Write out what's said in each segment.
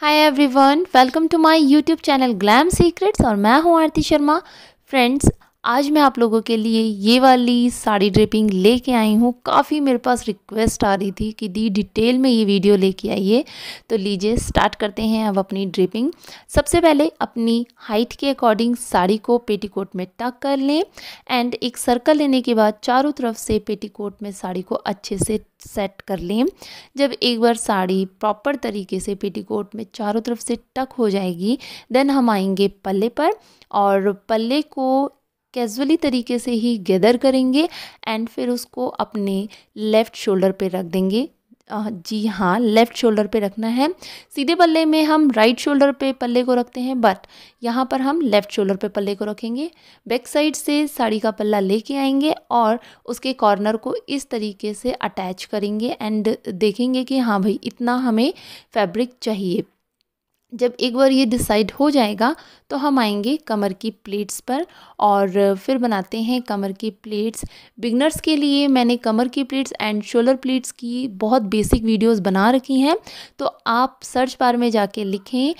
hi everyone welcome to my YouTube channel Glam Secrets और मैं हूं आरती शर्मा फ्रेंड्स आज मैं आप लोगों के लिए ये वाली साड़ी ड्रेपिंग लेके आई हूँ काफ़ी मेरे पास रिक्वेस्ट आ रही थी कि दी डिटेल में ये वीडियो लेके आइए तो लीजिए स्टार्ट करते हैं अब अपनी ड्रेपिंग सबसे पहले अपनी हाइट के अकॉर्डिंग साड़ी को पेटीकोट में टक कर लें एंड एक सर्कल लेने के बाद चारों तरफ से पेटीकोट में साड़ी को अच्छे से सेट कर लें जब एक बार साड़ी प्रॉपर तरीके से पेटीकोट में चारों तरफ से टक हो जाएगी देन हम आएंगे पल्ले पर और पल्ले को कैजुअली तरीके से ही गैदर करेंगे एंड फिर उसको अपने लेफ़्ट शोल्डर पे रख देंगे जी हाँ लेफ़्ट शोल्डर पे रखना है सीधे पल्ले में हम राइट शोल्डर पे पल्ले को रखते हैं बट यहाँ पर हम लेफ़्ट शोल्डर पे पल्ले को रखेंगे बैक साइड से साड़ी का पल्ला लेके आएंगे और उसके कॉर्नर को इस तरीके से अटैच करेंगे एंड देखेंगे कि हाँ भाई इतना हमें फैब्रिक चाहिए जब एक बार ये डिसाइड हो जाएगा तो हम आएंगे कमर की प्लेट्स पर और फिर बनाते हैं कमर की प्लेट्स बिगनर्स के लिए मैंने कमर की प्लेट्स एंड शोल्डर प्लेट्स की बहुत बेसिक वीडियोस बना रखी हैं तो आप सर्च बार में जाके लिखें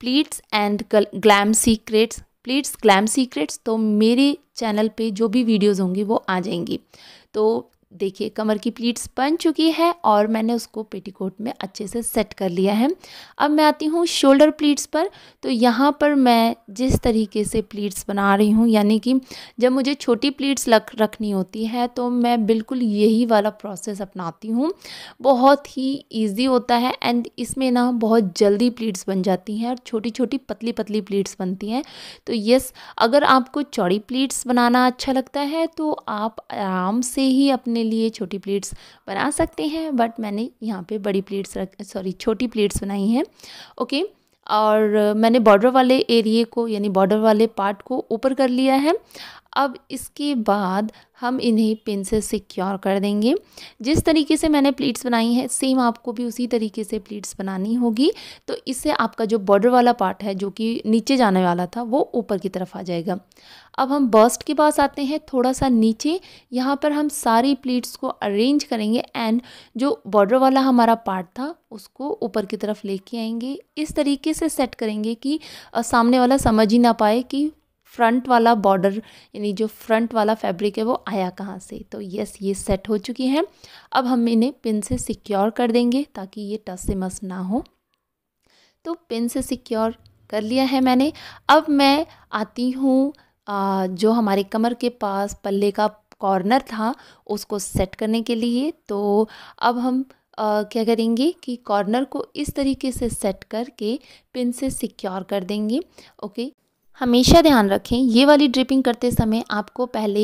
plates and glam secrets plates glam secrets तो मेरे चैनल पे जो भी वीडियोज़ होंगी वो आ जाएंगी तो देखिए कमर की प्लीट्स बन चुकी है और मैंने उसको पेटीकोट में अच्छे से सेट कर लिया है अब मैं आती हूँ शोल्डर प्लीट्स पर तो यहाँ पर मैं जिस तरीके से प्लीट्स बना रही हूँ यानी कि जब मुझे छोटी प्लीट्स लग रखनी होती है तो मैं बिल्कुल यही वाला प्रोसेस अपनाती हूँ बहुत ही ईजी होता है एंड इसमें ना बहुत जल्दी प्लीट्स बन जाती हैं और छोटी छोटी पतली पतली प्लीट्स बनती हैं तो यस अगर आपको चौड़ी प्लीट्स बनाना अच्छा लगता है तो आप आराम से ही अपने लिए छोटी प्लेट्स बना सकते हैं बट मैंने यहाँ पे बड़ी प्लेट्स रख सॉरी छोटी प्लेट्स बनाई हैं ओके और मैंने बॉर्डर वाले एरिए को यानी बॉर्डर वाले पार्ट को ऊपर कर लिया है अब इसके बाद हम इन्हें पिन से सिक्योर कर देंगे जिस तरीके से मैंने प्लीट्स बनाई हैं सेम आपको भी उसी तरीके से प्लीट्स बनानी होगी तो इससे आपका जो बॉर्डर वाला पार्ट है जो कि नीचे जाने वाला था वो ऊपर की तरफ आ जाएगा अब हम बस्ट के पास आते हैं थोड़ा सा नीचे यहाँ पर हम सारी प्लीट्स को अरेंज करेंगे एंड जो बॉर्डर वाला हमारा पार्ट था उसको ऊपर की तरफ लेके आएंगे इस तरीके से सेट करेंगे कि सामने वाला समझ ही ना पाए कि फ्रंट वाला बॉर्डर यानी जो फ्रंट वाला फैब्रिक है वो आया कहाँ से तो यस ये सेट हो चुकी हैं अब हम इन्हें पिन से सिक्योर कर देंगे ताकि ये टस से मस ना हो तो पिन से सिक्योर कर लिया है मैंने अब मैं आती हूँ जो हमारे कमर के पास पल्ले का कॉर्नर था उसको सेट करने के लिए तो अब हम आ, क्या करेंगे कि कॉर्नर को इस तरीके से सेट करके पिन से सिक्योर कर देंगे ओके हमेशा ध्यान रखें ये वाली ड्रिपिंग करते समय आपको पहले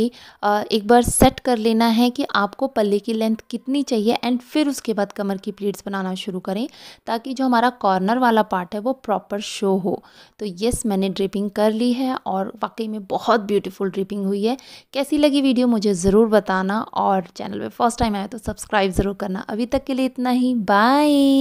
एक बार सेट कर लेना है कि आपको पल्ले की लेंथ कितनी चाहिए एंड फिर उसके बाद कमर की प्लीट्स बनाना शुरू करें ताकि जो हमारा कॉर्नर वाला पार्ट है वो प्रॉपर शो हो तो यस मैंने ड्रिपिंग कर ली है और वाकई में बहुत ब्यूटीफुल ड्रिपिंग हुई है कैसी लगी वीडियो मुझे ज़रूर बताना और चैनल पर फर्स्ट टाइम आया तो सब्सक्राइब ज़रूर करना अभी तक के लिए इतना ही बाय